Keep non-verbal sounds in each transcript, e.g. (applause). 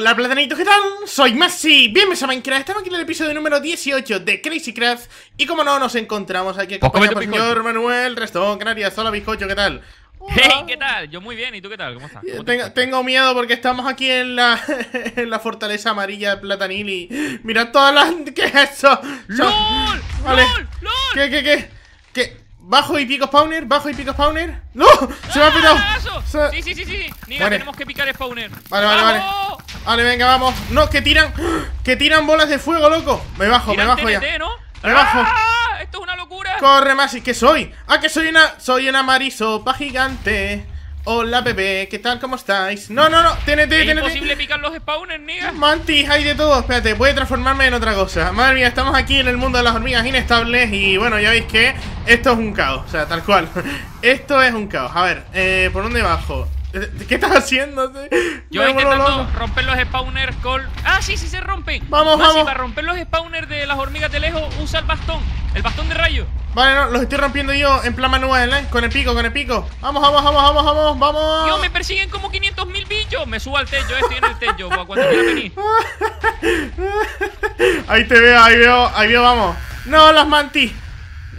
Hola Platanito, ¿qué tal? Soy Maxi, bienvenidos a Minecraft, estamos aquí en el episodio número 18 de Crazy Craft Y como no, nos encontramos aquí con el señor Manuel Restón Canarias, hola bizcocho, ¿qué tal? Hey, ¿qué tal? Yo muy bien, ¿y tú qué tal? ¿Cómo estás? tengo, miedo porque estamos aquí en la, (laughs) en la fortaleza amarilla de Platanil y... Mirad todas las... ¿Qué es eso? ¡Lol! ¡Lol! ¡Lol! ¿Qué, qué, qué? Bajo y pico spawner, bajo y pico spawner. ¡No! ¡Se me ha ¡Ah, petado! Sí, sí, sí, sí. tenemos que picar spawner. Vale, vale, vale. Vale, venga, vamos. No, que tiran. Que tiran bolas de fuego, loco. Me bajo, me bajo ya. Me bajo. ¡Ah! Esto es una locura. Corre, Masi, ¿qué soy? Ah, que soy una. Soy una marisopa gigante. Hola, bebé, ¿qué tal? ¿Cómo estáis? No, no, no, TNT, es posible picar los spawners, nigga. Mantis, hay de todo. Espérate, voy a transformarme en otra cosa. Madre mía, estamos aquí en el mundo de las hormigas inestables. Y bueno, ya veis que esto es un caos. O sea, tal cual. (laughs) esto es un caos. A ver, eh, ¿por dónde bajo? (laughs) ¿Qué estás haciendo? Yo intentando romper los spawners con... ¡Ah, sí, sí se rompen! ¡Vamos, vamos! para romper los spawners de las hormigas de lejos, usa el bastón. El bastón de rayo. Vale, no, los estoy rompiendo yo en plan manual, ¿eh? Con el pico, con el pico. Vamos, vamos, vamos, vamos, vamos, vamos. Dios, me persiguen como 500 mil bichos. Me subo al techo, estoy en el techo, cuando quiera venir. (laughs) ahí te veo, ahí veo, ahí veo, vamos. No, las mantis.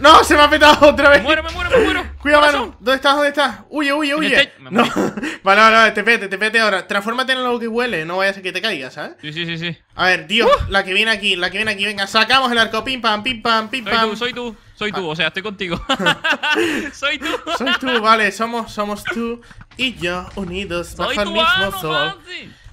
¡No! ¡Se me ha petado otra vez! ¡Me muero, me muero, me muero! Cuidado, mano. ¿Dónde estás? ¿Dónde estás? ¡Huye, huye, huye! No. (laughs) vale, vale, vale, te pete, te pete ahora. Transformate en algo que huele, no vayas a que te caigas, ¿sabes? Sí, sí, sí, sí. A ver, tío. Uh. la que viene aquí, la que viene aquí, venga, sacamos el arco, pim pam, pim pam, pim soy pam. Tú, soy tú, soy tú, ah. o sea, estoy contigo. (laughs) (laughs) soy tú. soy tú, vale, somos, somos tú y yo unidos bajo el mismo sol.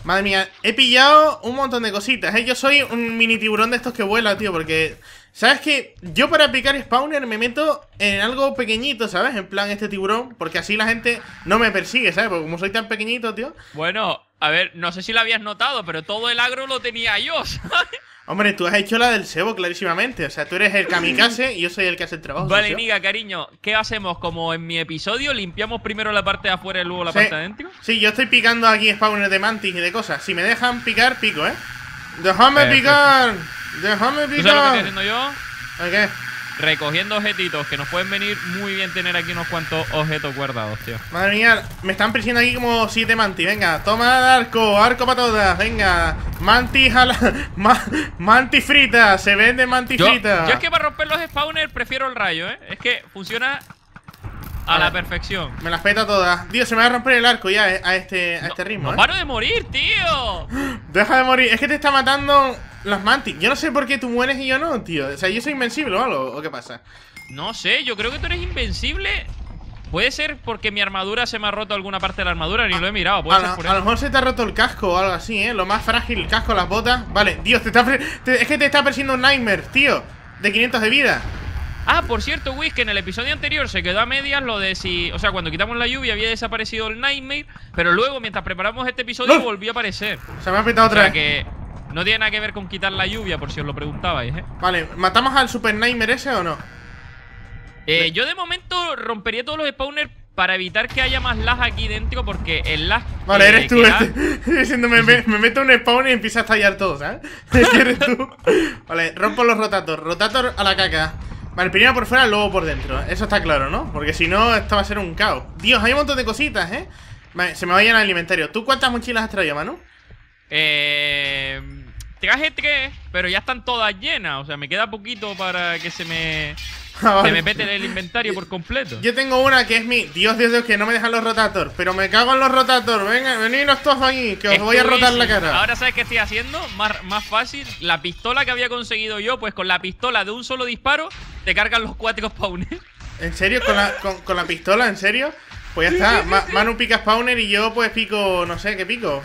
Madre mía, he pillado un montón de cositas, ¿eh? Yo soy un mini tiburón de estos que vuela, tío, porque ¿Sabes qué? Yo para picar spawner me meto en algo pequeñito, ¿sabes? En plan este tiburón, porque así la gente no me persigue, ¿sabes? Porque como soy tan pequeñito, tío. Bueno, a ver, no sé si lo habías notado, pero todo el agro lo tenía yo, (laughs) ¿sabes? Hombre, tú has hecho la del cebo clarísimamente. O sea, tú eres el kamikaze y yo soy el que hace el trabajo. Vale, Niga, cariño, ¿qué hacemos? Como en mi episodio, limpiamos primero la parte de afuera y luego la parte de adentro. Sí, yo estoy picando aquí spawners de mantis y de cosas. Si me dejan picar, pico, ¿eh? ¡Dejadme picar! Déjame estoy haciendo yo? Recogiendo objetitos que nos pueden venir muy bien tener aquí unos cuantos objetos guardados, tío. Madre mía, me están presionando aquí como siete mantis. Venga, toma el arco, arco para todas. Venga, mantis a la. (laughs) frita, se vende mantis yo, Yo es que para romper los spawners prefiero el rayo, ¿eh? Es que funciona a la perfección. Me las peta todas. Dios, se me va a romper el arco ya eh, a este, a este ritmo. No ¿eh? de morir, tío. (gasps) Deja de morir. Es que te está matando los mantis. Yo no sé por qué tú mueres y yo no, tío. O sea, yo soy invencible o algo. ¿O qué pasa? No sé, yo creo que tú eres invencible. Puede ser porque mi armadura se me ha roto alguna parte de la armadura, ni ah, lo he mirado. a, lo mejor se te ha roto el casco o algo así, ¿eh? Lo más frágil, el casco, las botas. Vale, Dios, te está es que te está apareciendo un Nightmare, tío. De 500 de vida. Ah, por cierto, Whis, que en el episodio anterior se quedó a medias lo de si. O sea, cuando quitamos la lluvia había desaparecido el Nightmare, pero luego, mientras preparamos este episodio, volvió a aparecer. Se me ha pintado otra o sea, que. No tiene nada que ver con quitar la lluvia, por si os lo preguntabais, ¿eh? Vale, ¿matamos al Super Nightmare ese o no? Eh, yo de momento rompería todos los spawners para evitar que haya más las aquí dentro, porque el lag... Vale, eres tú. Este. (laughs) me, me, me, meto un spawner y empieza a estallar todo, ¿sabes? (laughs) eres tú. Vale, rompo los rotators. Rotator a la caca. Vale, primero por fuera, luego por dentro. Eso está claro, ¿no? Porque si no, esto va a ser un caos. Dios, hay un montón de cositas, ¿eh? Vale, se me vayan a llenar inventario. ¿Tú cuántas mochilas has traído, Manu? Eh traje tres, pero ya están todas llenas. O sea, me queda poquito para que se me. (laughs) Ah, se me pete el inventario por completo. Yo tengo una que es mi. Dios, Dios, Dios, que no me dejan los rotators Pero me cago en los rotators, Venga, venidnos todos aquí que os voy a rotar la cara. Ahora sabes qué estoy haciendo. Más, más fácil. La pistola que había conseguido yo, pues con la pistola de un solo disparo, te cargan los cuatro spawners. ¿En serio? ¿Con la, pistola? ¿En serio? Pues ya está. Manu pica spawner y yo, pues pico. No sé qué pico.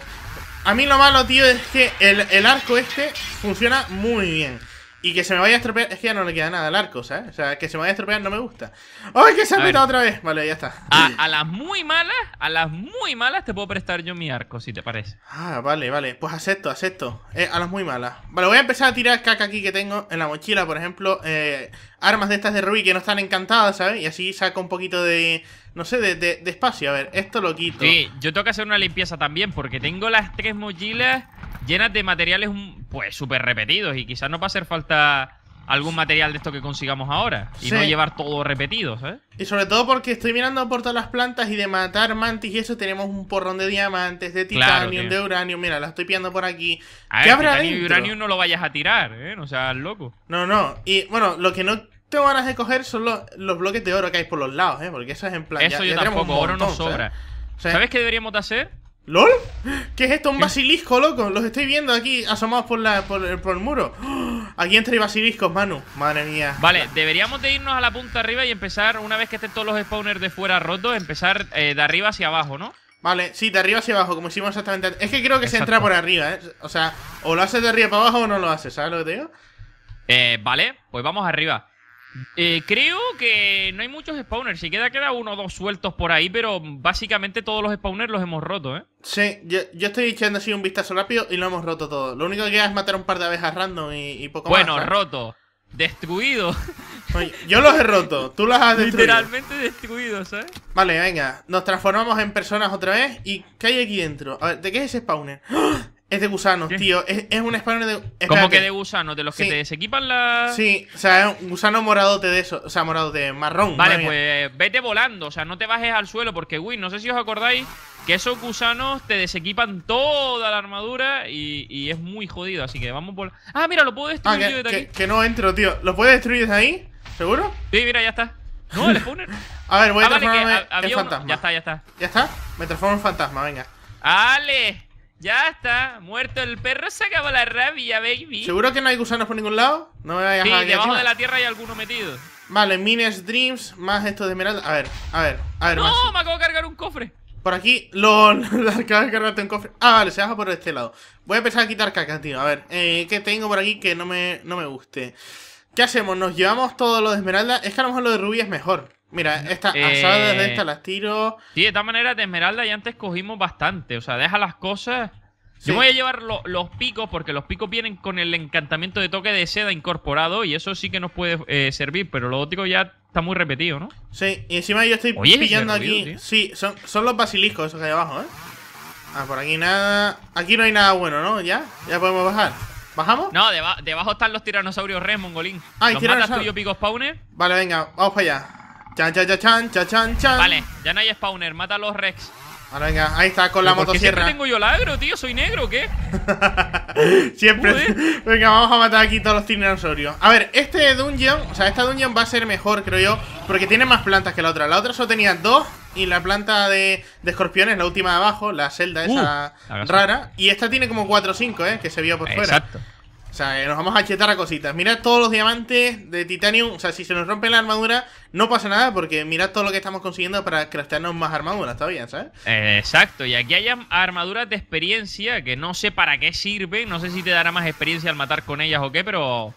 A mí lo malo, tío, es que el, el arco este funciona muy bien. Y que se me vaya a estropear, es que ya no le queda nada al arco, ¿sabes? O sea, que se me vaya a estropear no me gusta. ¡Ay, que se ha metido otra vez! Vale, ya está. A, las muy malas, a las muy malas te puedo prestar yo mi arco, si te parece. Ah, vale, vale. Pues acepto, acepto. Eh, a las muy malas. Vale, voy a empezar a tirar caca aquí que tengo en la mochila, por ejemplo, eh, armas de estas de Ruby que no están encantadas, ¿sabes? Y así saco un poquito de, no sé, de, de, de espacio. A ver, esto lo quito. Sí, yo tengo que hacer una limpieza también, porque tengo las tres mochilas llenas de materiales pues súper repetidos y quizás no va a hacer falta algún material de esto que consigamos ahora y no llevar todo repetido, ¿sabes? Y sobre todo porque estoy mirando por todas las plantas y de matar mantis y eso tenemos un porrón de diamantes, de titanio, de uranio. Mira, la estoy pillando por aquí. ¿Qué habrá Y uranio no lo vayas a tirar, ¿eh? No seas loco. No, no. Y bueno, lo que no te van a coger son los, bloques de oro que hay por los lados, ¿eh? Porque eso es en plan. Eso yo tampoco, oro no sobra. ¿Sabes? ¿Sabes qué deberíamos de hacer? ¿LOL? ¿Qué es esto? ¿Un basilisco, loco? Los estoy viendo aquí asomados por, por, el, muro (gasps) Aquí Aquí entre basiliscos, Manu Madre mía Vale, deberíamos de irnos a la punta arriba y empezar Una vez que estén todos los spawners de fuera rotos Empezar eh, de arriba hacia abajo, ¿no? Vale, sí, de arriba hacia abajo, como hicimos exactamente antes. Es que creo que se entra por arriba, ¿eh? O sea, o lo haces de arriba para abajo o no lo haces, ¿sabes lo que te digo? Eh, vale, pues vamos arriba eh, creo que no hay muchos spawners. Si queda, queda uno o dos sueltos por ahí, pero básicamente todos los spawners los hemos roto, ¿eh? Sí, yo, estoy echando así un vistazo rápido y lo hemos roto todo. Lo único que queda es matar un par de abejas random y, poco más. Bueno, roto. Destruido. yo los he roto, tú los has destruido. Literalmente destruidos, ¿sabes? Vale, venga. Nos transformamos en personas otra vez. ¿Y qué hay aquí dentro? A ver, ¿de qué es ese spawner? ¡Oh! Es de gusanos, tío. Es, un spawner de. Espérate. ¿Cómo que de gusanos? ¿De los que te desequipan la.? Sí, o sea, es un gusano moradote de eso. O sea, moradote, marrón. Vale, pues vete volando. O sea, no te bajes al suelo. Porque, uy, no sé si os acordáis que esos gusanos te desequipan toda la armadura y, y es muy jodido. Así que vamos por. Ah, mira, lo puedo ah, destruir yo desde aquí. Que no entro, tío. ¿Lo puedes destruir desde ahí? ¿Seguro? Sí, mira, ya está. No, el spawner. (laughs) a ver, voy a ah, transformarme en fantasma. Ya está, ya está. ¿Ya está? Me transformo en fantasma, venga. ¡Ale! Ya está, muerto el perro, se acabó la rabia, baby. ¿Seguro que no hay gusanos por ningún lado? No me vayas sí, a debajo de la tierra hay alguno metido. Vale, Mines Dreams, más esto de esmeralda. A ver, a ver, a ver. No, me acabo de cargar un cofre. Por aquí, lo (laughs) acabo de cargarte un cofre. Ah, vale, se baja por este lado. Voy a empezar a quitar caca, tío. A ver, eh, ¿qué tengo por aquí que no me, no me guste? ¿Qué hacemos? ¿Nos llevamos todo lo de esmeralda? Es que a lo mejor lo de rubíes es mejor. Mira, esta, asadas de eh, las tiro. Sí, de esta manera de esmeralda ya antes cogimos bastante. O sea, deja las cosas. Yo voy a llevar los picos porque los picos vienen con el encantamiento de toque de seda incorporado y eso sí que nos puede eh, servir, pero lo óptico ya está muy repetido, ¿no? Sí, y encima yo estoy pillando aquí. sí, son, son los basiliscos esos que abajo, ¿eh? Ah, por aquí nada. Aquí no hay nada bueno, ¿no? Ya, ya podemos bajar. ¿Bajamos? No, debajo están los tiranosaurios re, mongolín. Ah, ¿Los tiranosaurios. Vale, venga, vamos para allá. Chan, chan, chan, chan, chan, chan. Vale, ya no hay spawner, mata a los Rex. Ahora venga, ahí está, con la motosierra. Siempre tengo yo lagro, tío, soy negro, ¿qué? (laughs) siempre. Venga, vamos a matar aquí todos los tiranosaurios. A ver, este dungeon, o sea, esta dungeon va a ser mejor, creo yo, porque tiene más plantas que la otra. La otra solo tenía dos y la planta de, escorpiones, la última de abajo, la celda uh, esa rara. Y esta tiene como cuatro o cinco, ¿eh? Que se vio por fuera. Exacto. O sea, eh, nos vamos a chetar a cositas. Mirad todos los diamantes de titanium. O sea, si se nos rompe la armadura, no pasa nada, porque mirad todo lo que estamos consiguiendo para craftearnos más armaduras, ¿está bien, sabes? Eh, exacto, y aquí hay armaduras de experiencia que no sé para qué sirven. No sé si te dará más experiencia al matar con ellas o qué, pero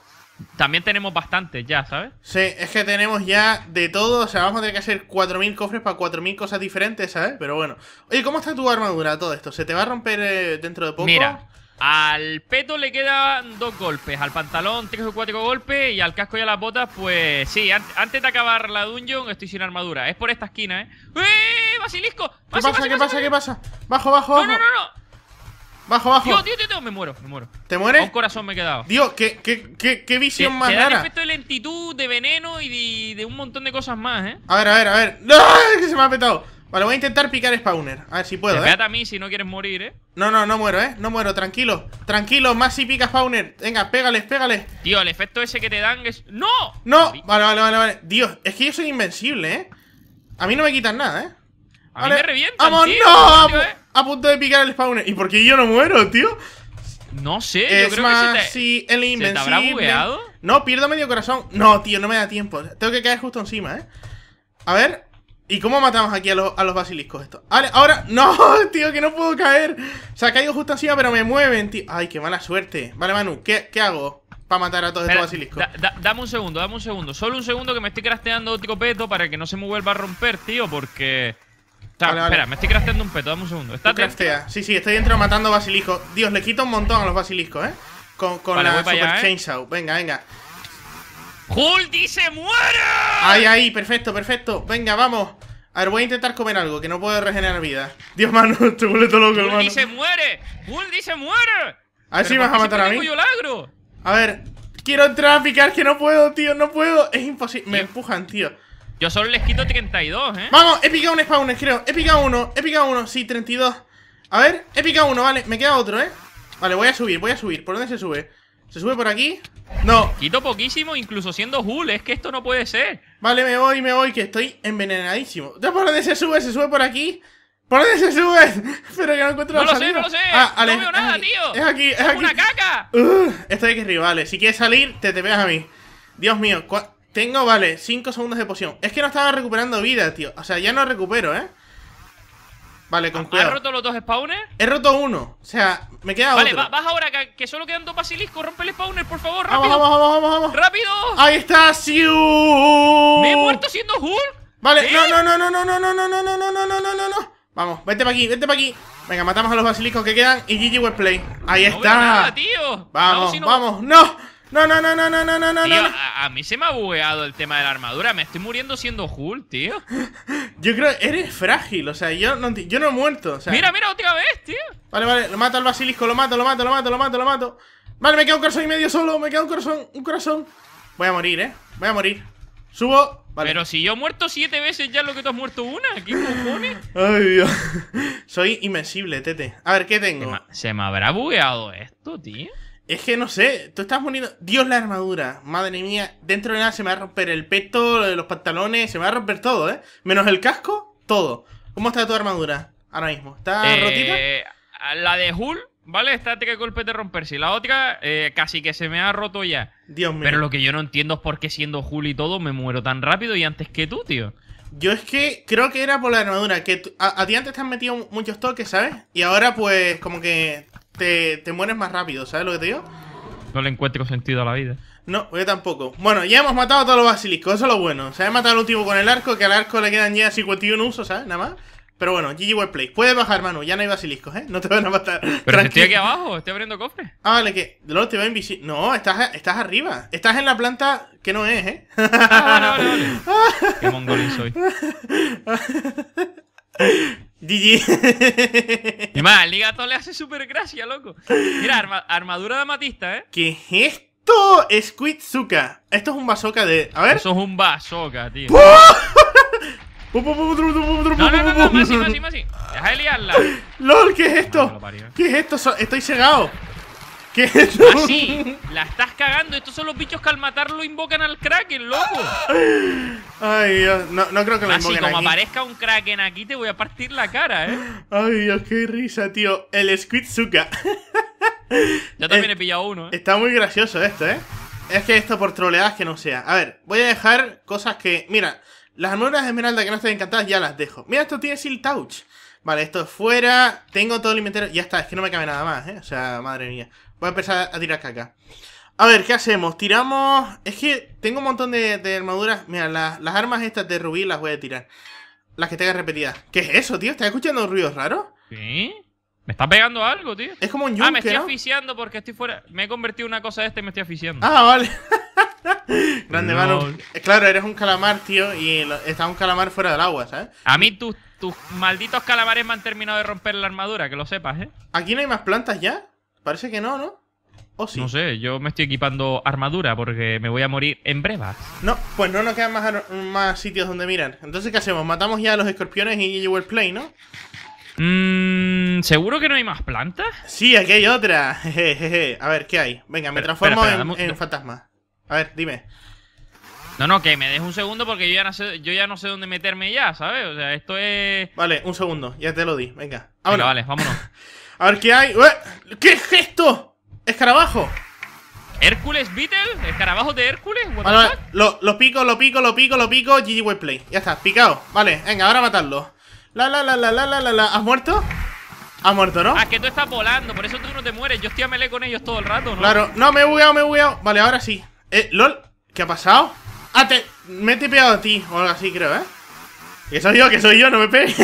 también tenemos bastantes ya, ¿sabes? Sí, es que tenemos ya de todo. O sea, vamos a tener que hacer 4.000 cofres para 4.000 cosas diferentes, ¿sabes? Pero bueno. Oye, ¿cómo está tu armadura todo esto? ¿Se te va a romper eh, dentro de poco? Mira, al peto le quedan dos golpes, al pantalón tres o cuatro golpes y al casco y a las botas, pues sí, antes de acabar la dungeon estoy sin armadura. Es por esta esquina, ¿eh? ¡Eh, basilisco! ¿Qué pasa? ¿Qué pasa? ¿Qué pasa? Bajo, bajo, bajo. No, no, no, no. Bajo, bajo. ¡Dios, tío, Dios! me muero, me muero. ¿Te mueres? un corazón me he quedado. Dios, qué, qué, qué, visión más te da rara. efecto de lentitud, de veneno y de, un montón de cosas más, ¿eh? A ver, a ver, a ver. ¡No! ¡Que se me ha petado! Vale, voy a intentar picar spawner. A ver si puedo, ¿eh? a mí si no quieres morir, ¿eh? No, no, no muero, ¿eh? No muero, tranquilo. Tranquilo, más si pica spawner. Venga, pégale pégale Tío, el efecto ese que te dan es. ¡No! ¡No! Vale, vale, vale, vale. Dios, es que yo soy invencible, ¿eh? A mí no me quitan nada, ¿eh? A mí me revientan, ¡Vamos, no! Eh. a, punto de picar el spawner. ¿Y por qué yo no muero, tío? No sé, yo creo que se si el invencible... te habrá bugueado? No, pierdo medio corazón. No, tío, no me da tiempo. Tengo que caer justo encima, ¿eh? A ver, ¿Y cómo matamos aquí a, los basiliscos estos. Ahora, ahora, (laughs) ¡No, tío! ¡Que no puedo caer! Se ha caído justo encima, pero me mueven, tío ¡Ay, qué mala suerte! Vale, Manu, ¿qué, hago? Para matar a todos estos basiliscos Dame un segundo, dame un segundo Solo un segundo que me estoy crasteando otro peto Para que no se me vuelva a romper, tío Porque... espera, me estoy crasteando un peto, dame un segundo Está Sí, sí, estoy dentro matando basiliscos Dios, le quito un montón a los basiliscos, ¿eh? Con, la super ¿eh? chainsaw Venga, venga ¡Huldi se muere! Ay, ahí, perfecto, perfecto. Venga, vamos. A ver, voy a intentar comer algo, que no puedo regenerar vida. Dios, mano, te vuelve todo loco, hermano. ¡Huldi se muere! ¡Huldi se muere! A ver si vas a matar a mí. Yo a ver, quiero entrar a picar, que no puedo, tío, no puedo. Es imposible. Me empujan, tío. Yo solo les quito 32, ¿eh? Vamos, he picado un spawner, creo. He picado uno, he picado uno, sí, 32. A ver, he picado uno, vale. Me queda otro, ¿eh? Vale, voy a subir, voy a subir. ¿Por dónde se sube? ¿Se sube por aquí? No. Quito poquísimo, incluso siendo Hull. Es que esto no puede ser. Vale, me voy, me voy, que estoy envenenadísimo. ¿De ¿Por dónde se sube? ¿Se sube por aquí? ¿Por dónde se sube? (laughs) Pero que no encuentro No lo sé, no lo sé. Ah, no veo nada, tío. Es aquí, es, aquí. una caca. estoy aquí arriba, vale. Si quieres salir, te te pegas a mí. Dios mío. Tengo, vale, 5 segundos de poción. Es que no estaba recuperando vida, tío. O sea, ya no recupero, ¿eh? Vale, con cuidado. ¿Has roto los dos spawners? He roto uno. O sea, me queda vale, otro. Vale, vas ahora, que, solo quedan dos basiliscos. Rompe el spawner, por favor, rápido. Vamos, vamos, vamos, vamos. ¡Rápido! Ahí está, Siu. ¿Me he muerto siendo Hulk? Vale, no, no, no, no, no, no, no, no, no, no, no, no, no, no, no. Vamos, vente para aquí, vente para aquí. Venga, matamos a los basiliscos que quedan y GG play Ahí está. Nada, tío. Vamos, vamos. ¡No! No, no, no, no, no, no, no, no. A, mí se me ha bugueado el tema de la armadura. Me estoy muriendo siendo Hulk, tío. (laughs) Yo creo eres frágil, o sea, yo no, yo no he muerto. O sea. Mira, mira, última vez, tío. Vale, vale, lo mato al basilisco, lo mato, lo mato, lo mato, lo mato, lo mato. Vale, me queda un corazón y medio solo, me queda un corazón, un corazón. Voy a morir, eh. Voy a morir. Subo. Vale. Pero si yo he muerto siete veces ya es lo que tú has muerto una, ¿qué cojones? (laughs) Ay, Dios. (laughs) Soy invencible, Tete. A ver, ¿qué tengo? Se me, se me habrá bugueado esto, tío. Es que no sé, tú estás poniendo. Dios, la armadura. Madre mía, dentro de nada se me va a romper el peto, los pantalones, se me va a romper todo, ¿eh? Menos el casco, todo. ¿Cómo está tu armadura ahora mismo? ¿Está eh, rotita? La de Hul, ¿vale? Está que golpe de romperse. La otra, eh, casi que se me ha roto ya. Dios mío. Pero lo que yo no entiendo es por qué siendo Hul y todo me muero tan rápido y antes que tú, tío. Yo es que creo que era por la armadura, que a ti antes te han metido muchos toques, ¿sabes? Y ahora pues como que te, te mueres más rápido, ¿sabes lo que te digo? No le encuentro sentido a la vida. No, yo tampoco. Bueno, ya hemos matado a todos los basiliscos, eso es lo bueno. Sabes Se ha matado al último con el arco, que al arco le quedan ya 51 usos, ¿sabes? Nada más. Pero bueno, GG Webplay. Puedes bajar, mano. ya no hay basiliscos, ¿eh? No te van a matar. Pero estoy aquí abajo, estoy abriendo cofres. Ah, vale, que. te va invisible. No, estás, estás arriba. Estás en la planta que no es, ¿eh? Ah, vale, vale, vale. Qué mongolín soy. (laughs) GG. y más, el todo le hace super gracia, loco. Mira, armadura de amatista, ¿eh? ¿Qué es esto? Squidzuka. Esto es un bazooka de. A ver. Eso es un bazooka, tío. (laughs) No, no, no, no, más, más, más, más. Deja de liarla. (laughs) LOL, ¿qué es esto? ¿Qué es esto? Estoy cegado. ¿Qué? Así, la estás cagando. Estos son los bichos que al matarlo invocan al Kraken, loco. Ay, Dios, no, creo que lo Así, como aparezca un Kraken aquí, te voy a partir la cara, ¿eh? Ay, Dios, qué risa, tío. El Squidzuka. Yo también eh, he pillado uno, ¿eh? Está muy gracioso esto, ¿eh? Es que esto por troleadas que no sea. A ver, voy a dejar cosas que... Mira, las armaduras de esmeralda que no están encantadas ya las dejo. Mira, esto tiene siltauch, Vale, esto es fuera. Tengo todo el inventario. Ya está, es que no me cabe nada más, ¿eh? O sea, madre mía. Voy a empezar a tirar caca. A ver, ¿qué hacemos? Tiramos... Es que tengo un montón de, armaduras. Mira, las armas estas de rubí las voy a tirar. Las que tenga repetidas. ¿Qué es eso, tío? ¿Estás escuchando ruidos raros? Sí. Me está pegando algo, tío. Es como un yunque, Ah, me estoy aficiando porque estoy fuera... Me he convertido en una cosa de esta y me estoy asfixiando. Ah, vale. (laughs) Grande mano. Eh, claro, eres un calamar, tío, y está un calamar fuera del agua, ¿sabes? A mí tus, tus malditos calamares me han terminado de romper la armadura, que lo sepas, ¿eh? ¿Aquí no hay más plantas ya? Parece que no, ¿no? ¿O sí? No sé, yo me estoy equipando armadura porque me voy a morir en brevas. No, pues no nos quedan más, más sitios donde mirar. Entonces, ¿qué hacemos? Matamos ya a los escorpiones y llevo el play, ¿no? Mmm. ¿Seguro que no hay más plantas? Sí, aquí hay otra. (laughs) A ver, ¿qué hay? Venga, me transformo en, fantasma. A ver, dime. No, no, que me des un segundo porque yo ya, no sé, yo ya no sé dónde meterme ya, ¿sabes? O sea, esto es. Vale, un segundo, ya te lo di. Venga, ah, Venga, vale, vámonos. (laughs) A ver qué hay. ¡Eh! ¿Qué es esto? Escarabajo. ¿Hércules Beetle? ¿Escarabajo de Hércules? Vale, lo, lo, pico, lo pico, lo pico, lo pico. GG Play. Ya está, picado. Vale, venga, ahora matarlo. La, la, la, la, la, la, la, ¿Has muerto? ¿Has muerto, no? Ah, que tú estás volando, por eso tú no te mueres. Yo estoy a melee con ellos todo el rato, ¿no? Claro, no, me he bugueado, me he bugueado. Vale, ahora sí. Eh, LOL, ¿qué ha pasado? Ah, te... me he tipeado a ti o algo así, creo, ¿eh? Que soy yo, que soy yo, no me pegues.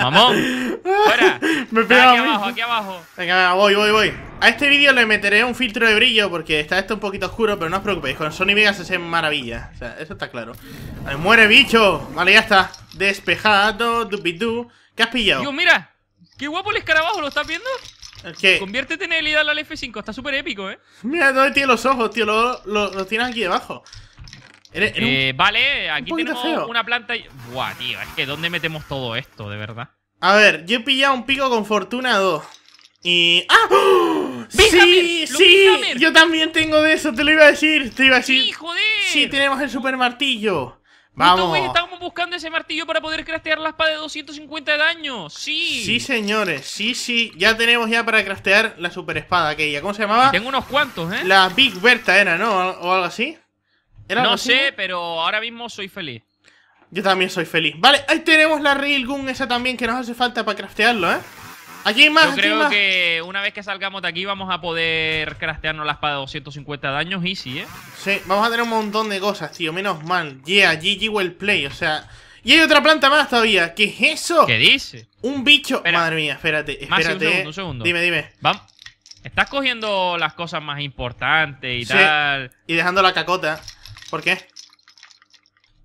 Mamón, Me pega aquí abajo, aquí abajo. Venga, voy, voy, voy. A este vídeo le meteré un filtro de brillo porque está esto un poquito oscuro, pero no os preocupéis, con Sony Vegas se hace maravilla. O sea, eso está claro. muere, bicho. Vale, ya está. Despejado, dupidú. ¿Qué has pillado? Digo, mira, qué guapo el escarabajo, ¿lo estás viendo? ¿Qué? Conviértete en el ideal al F5, está súper épico, ¿eh? Mira dónde tiene los ojos, tío, los lo, tienes aquí debajo. Eh, vale, aquí tenemos una planta. Y... Buah, tío, es que ¿dónde metemos todo esto, de verdad? A ver, yo he pillado un pico con fortuna 2. Y. ¡Ah! ¡Oh! ¡Sí! ¡Sí! Yo también tengo de eso, te lo iba a decir. Te iba a decir. ¡Sí, joder! Sí, tenemos el super martillo. Vamos. Estamos estábamos buscando ese martillo para poder craftear la espada de 250 de daño. Sí. Sí, señores. Sí, sí. Ya tenemos ya para craftear la super espada aquella. ¿Cómo se llamaba? Tengo unos cuantos, ¿eh? La Big Berta era, ¿no? O algo así no sé, pero ahora mismo soy feliz. Yo también soy feliz. Vale, ahí tenemos la Railgun esa también que nos hace falta para craftearlo, ¿eh? Aquí hay más, Yo creo que una vez que salgamos de aquí vamos a poder craftearnos la espada de 250 daños easy, ¿eh? Sí, vamos a tener un montón de cosas, tío. Menos mal. Yeah, GG well play, o sea... Y hay otra planta más todavía. ¿Qué es eso? ¿Qué dice? Un bicho... Madre mía, espérate, espérate. un segundo, un segundo. Dime, dime. Vamos. Estás cogiendo las cosas más importantes y tal. y dejando la cacota. ¿Por qué?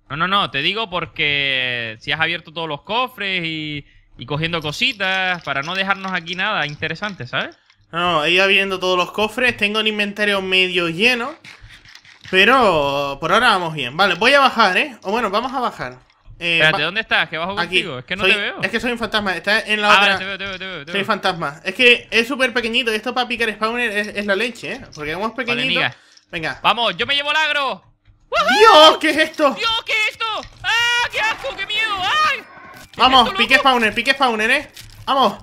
No, no, no, te digo porque si has abierto todos los cofres y, y cogiendo cositas para no dejarnos aquí nada interesante, ¿sabes? No, he ido abriendo todos los cofres, tengo un inventario medio lleno, pero por ahora vamos bien. Vale, voy a bajar, ¿eh? O bueno, vamos a bajar. Eh, Espérate, ¿dónde estás? Que bajo aquí. contigo? Es que no te veo. Es que soy un fantasma, está en la ah, otra. Vale, te veo, te veo, te veo, Soy fantasma. Es que es súper pequeñito, esto para picar spawner es, la leche, ¿eh? Porque como es pequeñito... Venga. Vamos, yo me llevo el agro. ¡Dios! ¿Qué es esto? ¡Dios! ¿Qué esto? ¡Ah! ¡Qué asco! ¡Qué miedo! ¡Ay! Vamos, pique spawner, pique spawner, ¿eh? Vamos.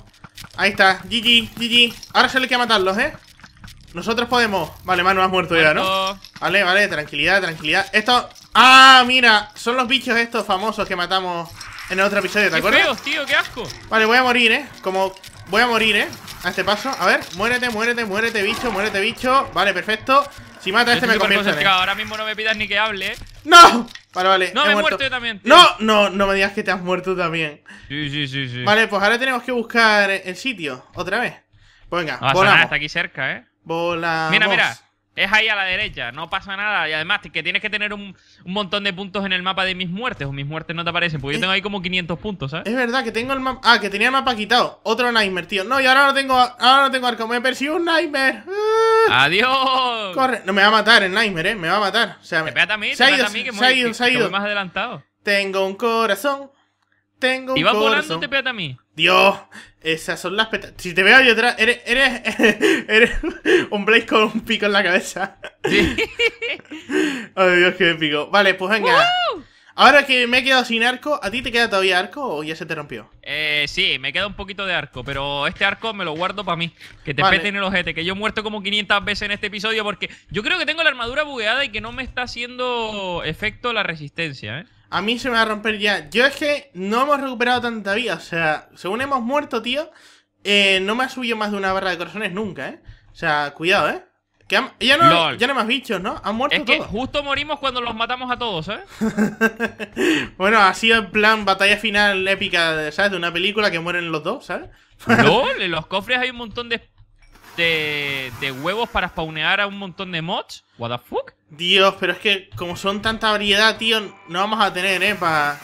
Ahí está. GG, GG. Ahora solo hay que matarlos, ¿eh? Nosotros podemos. Vale, Manu, has muerto ya, ¿no? Vale, vale, tranquilidad, tranquilidad. Esto. ¡Ah! Mira, son los bichos estos famosos que matamos en el otro episodio, ¿te acuerdas? feo, tío, qué asco. Vale, voy a morir, ¿eh? Como. Voy a morir, ¿eh? A este paso. A ver, muérete, muérete, muérete, bicho, muérete, bicho. Vale, perfecto. Si mata este me convierto Ahora mismo no me pidas ni que hable. ¿eh? ¡No! Vale, vale. No, me he muerto. yo también. No, no, no me digas que te has muerto también. Sí, sí, sí, sí. Vale, pues ahora tenemos que buscar el sitio otra vez. Pues venga, volamos. está aquí cerca, ¿eh? Volamos. Mira, mira. Es ahí a la derecha, no pasa nada. Y además que tienes que tener un, montón de puntos en el mapa de mis muertes o mis muertes no te aparecen. Porque yo eh, tengo ahí como 500 puntos, ¿sabes? Es verdad que tengo el mapa... Ah, que tenía el mapa quitado. Otro Nightmare, tío. No, y ahora no tengo... Ahora no tengo arco. Me persigue un Nightmare. ¡Adiós! Corre. No, me va a matar el Nightmare, ¿eh? Me va a matar. O sea, me... Espérate a mí, se ha a mí, que se ha ido, se ha ido. más adelantado. Tengo un corazón. Tengo un corazón ¿Iba corazón. volando te peta a mí? Dios, esas son las petas. Si te veo yo atrás, eres, eres, (laughs) eres un Blaze con un pico en la cabeza. Sí. (laughs) Ay, Dios, qué épico! Vale, pues venga. ¡Woo! Ahora que me he quedado sin arco, ¿a ti te queda todavía arco o ya se te rompió? Eh, sí, me queda un poquito de arco, pero este arco me lo guardo para mí. Que te peten el ojete, que yo he muerto como 500 veces en este episodio porque yo creo que tengo la armadura bugueada y que no me está haciendo efecto la resistencia, ¿eh? A mí se me va a romper ya. Yo es que no hemos recuperado tanta vida, o sea, según hemos muerto, tío, eh, no me ha subido más de una barra de corazones nunca, ¿eh? O sea, cuidado, ¿eh? ya, no, ya no más bichos, ¿no? Han muerto es que Justo morimos cuando los matamos a todos, ¿eh? (laughs) bueno, ha sido en plan batalla final épica, ¿sabes? De una película que mueren los dos, ¿sabes? (laughs) LOL, en los cofres hay un montón de, huevos para spawnear a un montón de mods. ¿What the fuck? Dios, pero es que como son tanta variedad, tío, no vamos a tener, ¿eh? Para.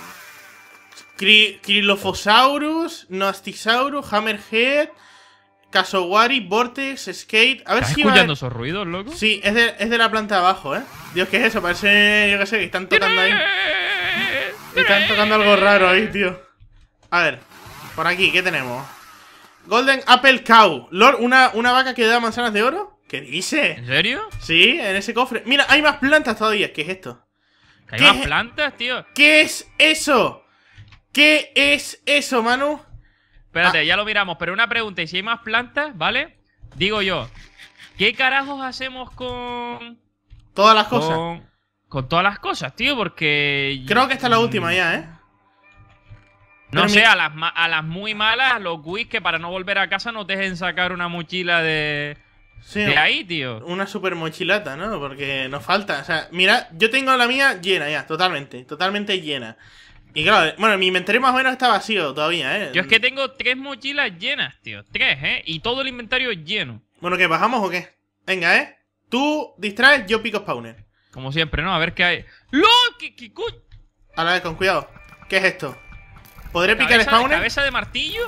Cri Crilophosaurus, Hammerhead. Casowari, Vortex, Skate. A ver ¿Estás si escuchando esos ruidos, loco? Sí, es de, la planta de abajo, ¿eh? Dios, ¿qué es eso? Parece, yo qué sé, que están tocando ahí. Están tocando algo raro ahí, tío. A ver, por aquí, ¿qué tenemos? Golden Apple Cow. Lord, una, una vaca que da manzanas de oro. ¿Qué dice? ¿En serio? Sí, en ese cofre. Mira, hay más plantas todavía. ¿Qué es esto? ¿Hay más plantas, tío? ¿Qué es eso? ¿Qué es eso, Manu? Espérate, ah. ya lo miramos, pero una pregunta, y si hay más plantas, ¿vale? Digo yo, ¿qué carajos hacemos con... Todas las cosas. Con, todas las cosas, tío, porque... Creo que esta es la última ya, ¿eh? No sé, a, las, a las muy malas, los guis que para no volver a casa no dejen sacar una mochila de... Sí, de ahí, tío. Una super mochilata, ¿no? Porque nos falta. O sea, mira, yo tengo la mía llena ya, totalmente. Totalmente llena. Y claro, bueno, mi inventario más o menos está vacío todavía, ¿eh? Yo es que tengo tres mochilas llenas, tío. Tres, ¿eh? Y todo el inventario lleno. Bueno, ¿qué? ¿Bajamos o qué? Venga, ¿eh? Tú distraes, yo pico spawner. Como siempre, ¿no? A ver qué hay. ¡Lo! ¡Qué, A la vez, con cuidado. ¿Qué es esto? ¿Podré picar spawner? una ¿Cabeza de martillo?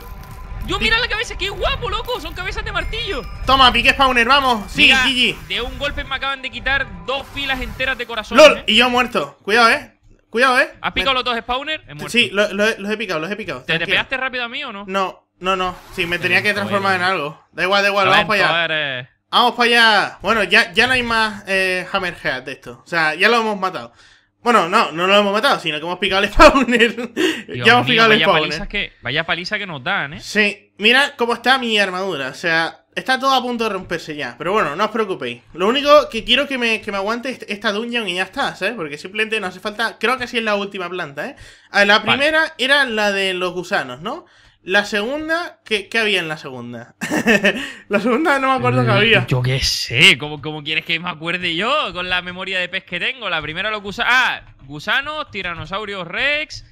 Yo, mira la cabeza, qué guapo, loco. Son cabezas de martillo. Toma, pique spawner, vamos. Sí, Gigi! De un golpe me acaban de quitar dos filas enteras de corazón. ¡Lol! ¿eh? Y yo muerto. Cuidado, eh. Cuidado, eh. ¿Has picado los dos spawners? Sí, los he picado, los he picado. ¿Te, pegaste rápido a mí o no? No, no, no. Sí, me tenía que transformar en algo. Da igual, da igual, vamos para allá. Eh. Vamos para allá. Bueno, ya, ya no hay más eh, Hammerhead de esto. O sea, ya lo hemos matado. Bueno, no, no lo hemos matado, sino que hemos picado el spawner. (laughs) ya hemos picado el spawner. Paliza que, vaya paliza que nos dan, eh. Sí, mira cómo está mi armadura. O sea, Está todo a punto de romperse ya, pero bueno, no os preocupéis. Lo único que quiero que me, que me aguante es esta dungeon y ya está, ¿sabes? Porque simplemente no hace falta... Creo que así es la última planta, ¿eh? Ah, la primera era la de los gusanos, ¿no? La segunda, ¿qué, había en la segunda? (laughs) la segunda no me acuerdo qué mm, había. Yo qué sé, ¿cómo, ¿cómo, quieres que me acuerde yo con la memoria de pez que tengo? La primera los gusanos... Ah, gusanos, tiranosaurios rex...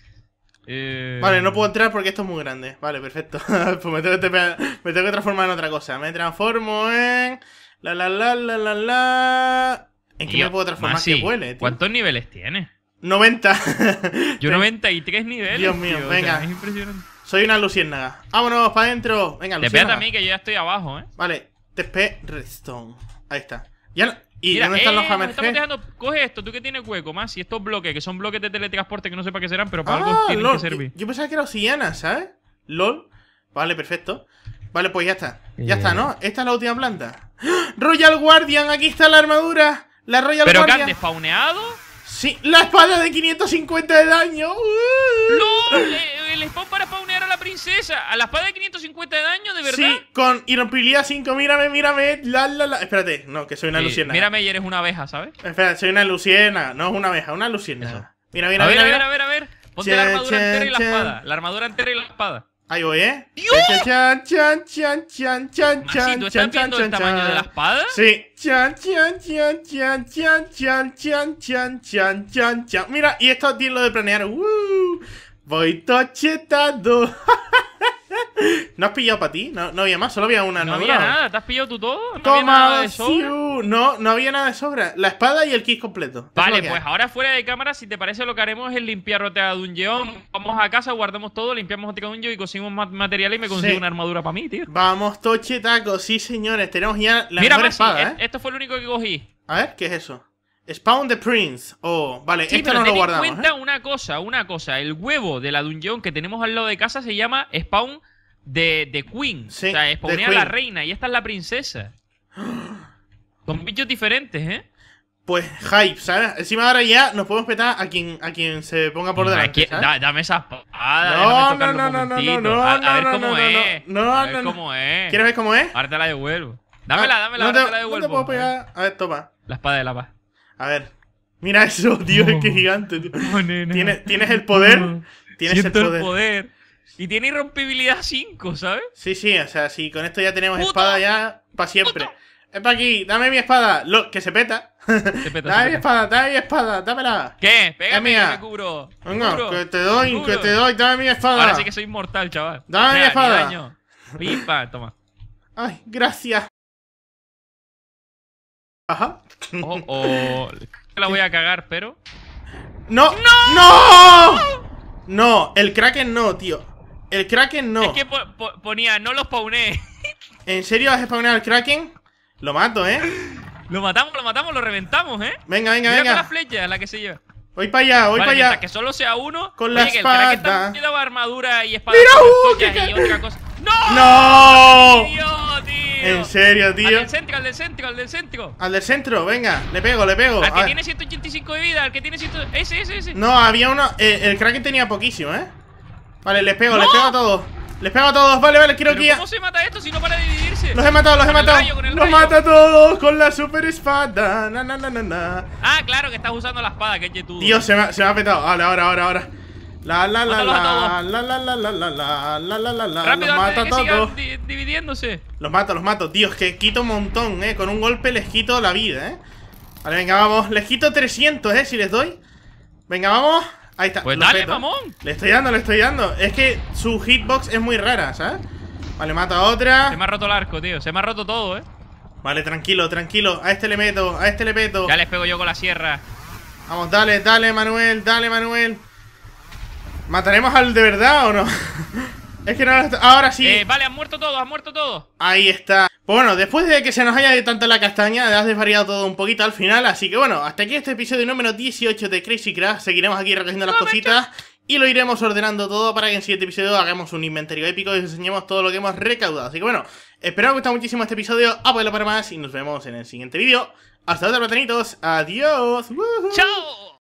Eh, vale, no puedo entrar porque esto es muy grande. Vale, perfecto. (laughs) pues me tengo, que, transformar en otra cosa. Me transformo en. La la la la la la. ¿En qué me puedo transformar? huele, ¿Cuántos niveles tiene 90. (laughs) Yo 93 niveles. Dios mío, venga. Soy una luciérnaga. Vámonos, para adentro. Venga, luciérnaga. Te a mí que yo ya estoy abajo, eh. Vale, TP Redstone. Ahí está. Ya no... ¿Y Mira, están los eh, coge esto, tú que tienes hueco más, y estos bloques, que son bloques de teletransporte que no sé para qué serán, pero para algo ah, tienen que servir. Yo, pensaba que era oceana, ¿sabes? LOL. Vale, perfecto. Vale, pues ya está. Ya está, ¿no? Eh. Esta es la última planta. ¡Ah! Royal Guardian, aquí está la armadura. La Royal Guardian. ¿Pero que han despawneado? Sí, la espada de 550 de daño. ¡Uh! ¡Lol! el spawn para spawnear a la princesa. A la espada de 550 de daño, de verdad. Sí, con irrompibilidad 5. Mírame, mírame. La, la, Espérate, no, que soy una sí, Mírame y eres una abeja, ¿sabes? Espera, soy una Luciana No es una abeja, una luciana. Mira, mira, mira, A ver, a ver, a ver. Ponte la armadura entera y la espada. La armadura entera y la espada. Ahí voy, ¿eh? ¡Dios! Chan, chan, chan, chan, chan, chan, chan, chan, chan, el tamaño de la espada? Sí. Chan, chan, chan, chan, chan, chan, chan, chan, Mira, y esto tiene lo de planear. chan Voy tochetando. (laughs) ¿No has pillado para ti? No, no, había más, solo había una. No, no había nada, ¿te has pillado tú todo? No de sobra. No, no había nada de sobra. La espada y el kit completo. Vale, pues ahora fuera de cámara, si te parece, lo que haremos es limpiar un geón. Vamos a casa, guardamos todo, limpiamos un geón y conseguimos más materiales y me consigo una armadura para mí, tío. Vamos, tochetaco. sí señores, tenemos ya la Mira, mejor espada, ¿eh? Esto fue lo único que cogí. A ver, ¿qué es eso? Spawn the Prince. Oh, vale, sí, esto no lo guardamos. En ¿eh? cuenta una cosa, una cosa. El huevo de la dungeon que tenemos al lado de casa se llama Spawn de, Queen. o sea, spawnea la reina y esta es la princesa. Son (gasps) bichos diferentes, ¿eh? Pues hype, ¿sabes? Encima ahora ya nos podemos petar a quien, a quien se ponga por delante. dame esa espada. No, no, no, no, no, no, a, ver cómo es. No, no, ¿Quieres ver cómo es? Ahora te la devuelvo. Dámela, ah, dámela, ahora te la devuelvo. No te puedo pegar. A ver, toma. La espada de la paz. A ver. Mira eso, (laughs) tío, es que gigante, tío. ¿Tienes, el poder. Tienes el poder. Y tiene irrompibilidad 5, ¿sabes? Sí, sí, o sea, si con esto ya tenemos espada ya para siempre. Es para aquí, dame mi espada. Lo, que se peta. Se peta (laughs) dame mi espada, dame mi espada, dámela. ¿Qué? Pégame, es mía. que cubro. Venga, que te doy, que te doy, dame mi espada. Ahora sí que soy inmortal, chaval. Dame mi espada. Pimpa, toma. Ay, gracias. Ajá. oh (laughs) la voy a cagar, pero. ¡No! ¡No! ¡No! el Kraken no, tío. El Kraken no. Es que ponía, no lo spawné. ¿En serio vas a spawnear al Kraken? Lo mato, ¿eh? Lo matamos, lo matamos, lo reventamos, ¿eh? Venga, venga, venga. la flecha, la que se lleva. Voy para allá, voy para allá. que solo sea uno. Con la que espada. armadura y espada. ¡Mira, uh, ¡No! ¡No! En serio, tío. Al del centro, al del centro, al del centro. Al del centro, venga, le pego, le pego. Al que tiene 185 de vida, al que tiene 185 Ese, ese, ese. No, había uno. Eh, el Kraken tenía poquísimo, ¿eh? Vale, les pego, les pego a todos. Les pego a todos, vale, vale, quiero que No ¿Cómo se mata esto si no para dividirse? Los he matado, los he matado. los mata a todos con la super espada. Ah, claro que estás usando la espada, que tú. Dios, se me, ha, se me ha petado. Vale, ahora, ahora, ahora. La la la la la la la la la la la la la Rápido, los mato a todos. dividiéndose. Los mato, los mato. Dios, que quito un montón, eh. Con un golpe les quito la vida, eh. Vale, venga, vamos. Les quito 300, eh, si les doy. Venga, vamos. Ahí está. Pues dale, mamón. Le estoy dando, le estoy dando. Es que su hitbox es muy rara, ¿sabes? Vale, mato a otra. Se me ha roto el arco, tío. Se me ha roto todo, eh. Vale, tranquilo, tranquilo. A este le meto, a este le meto. Ya les pego yo con la sierra. Vamos, dale, dale, Manuel, dale, Manuel. ¿Mataremos al de verdad o no? (laughs) es que no Ahora sí. Eh, vale, han muerto todos, han muerto todos. Ahí está. Pues bueno, después de que se nos haya de tanta la castaña, has desvariado todo un poquito al final, así que bueno, hasta aquí este episodio número 18 de Crazy Crash. Seguiremos aquí recogiendo las cositas y lo iremos ordenando todo para que en el siguiente episodio hagamos un inventario épico y os enseñemos todo lo que hemos recaudado. Así que bueno, espero que os haya gustado muchísimo este episodio, apoyadlo para más y nos vemos en el siguiente vídeo. Hasta otra, platanitos, adiós. ¡Chao!